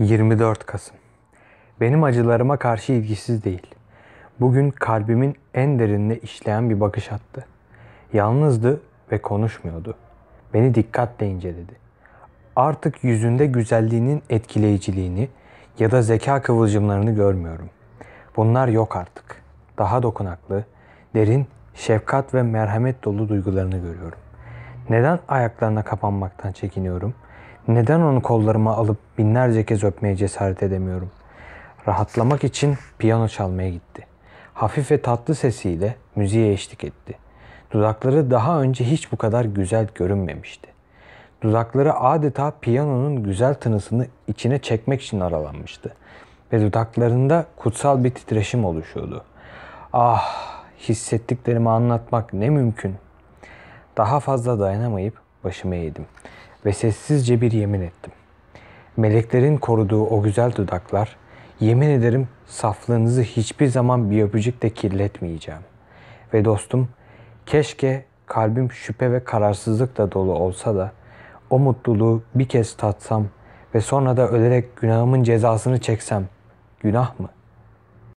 24 Kasım Benim acılarıma karşı ilgisiz değil. Bugün kalbimin en derinine işleyen bir bakış attı. Yalnızdı ve konuşmuyordu. Beni dikkatle inceledi. Artık yüzünde güzelliğinin etkileyiciliğini ya da zeka kıvılcımlarını görmüyorum. Bunlar yok artık. Daha dokunaklı, derin, şefkat ve merhamet dolu duygularını görüyorum. Neden ayaklarına kapanmaktan çekiniyorum?'' Neden onu kollarıma alıp binlerce kez öpmeye cesaret edemiyorum? Rahatlamak için piyano çalmaya gitti. Hafif ve tatlı sesiyle müziğe eşlik etti. Dudakları daha önce hiç bu kadar güzel görünmemişti. Dudakları adeta piyanonun güzel tınısını içine çekmek için aralanmıştı. Ve dudaklarında kutsal bir titreşim oluşuyordu. Ah, hissettiklerimi anlatmak ne mümkün. Daha fazla dayanamayıp başımı eğdim ve sessizce bir yemin ettim. Meleklerin koruduğu o güzel dudaklar, yemin ederim saflığınızı hiçbir zaman bir öpücükle kirletmeyeceğim. Ve dostum, keşke kalbim şüphe ve kararsızlıkla dolu olsa da o mutluluğu bir kez tatsam ve sonra da ölerek günahımın cezasını çeksem günah mı?